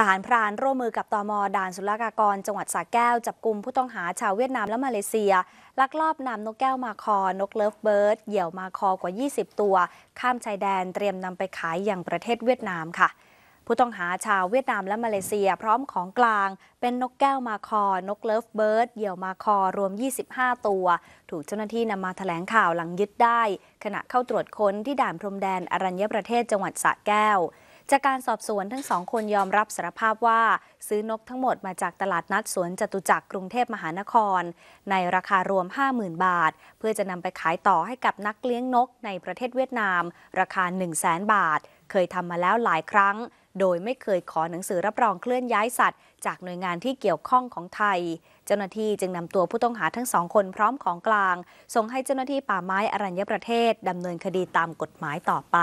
ทหารพรานร่วมมือกับตมด่านศุลกากรจังหวัดสระแก้วจับกลุ่มผู้ต้องหาชาวเวียดนามและ มาเลเซียลักลอบนำนกแก้วมาคอนกเลิฟเบิร์ดเหยี่ยวมาคอกว่า 20 ตัว ข้ามชายแดนเตรียมนำไปขายอย่างประเทศเวียดนามค่ะ ผู้ต้องหาชาวเวียดนามและมาเลเซีย พร้อมของกลาง เป็นนกแก้วมาคอนกเลิฟเบิร์ดเหยี่ยวมาคอรวม 25 ตัว ถูกเจ้าหน้าที่นำมาถแถลงข่าวหลังยึดได้ ขณะเข้าตรวจค้นที่ด่านพรมแดนอรัญญประเทศจังหวัดสระแก้วจากการสอบสวนทั้งสองคนยอมรับสารภาพว่าซื้อนกทั้งหมดมาจากตลาดนัดสวนจตุจักรกรุงเทพมหานคร ในราคารวม 50,000 บาท เพื่อจะนำไปขายต่อให้กับนักเลี้ยงนกในประเทศเวียดนาม ราคา1 0 0 0 0แบาท เคยทำมาแล้วหลายครั้ง โดยไม่เคยขอหนังสือรับรองเคลื่อนย้ายสัตว์จากหน่วยงานที่เกี่ยวข้องของไทย เจ้าหน้าที่จึงนำตัวผู้ต้องหาทั้งสองคนพร้อมของกลางส่งให้เจ้าหน้าที่ป่าไม้อรัญญประเทศดำเนินคดีตามกฎหมายต่อไป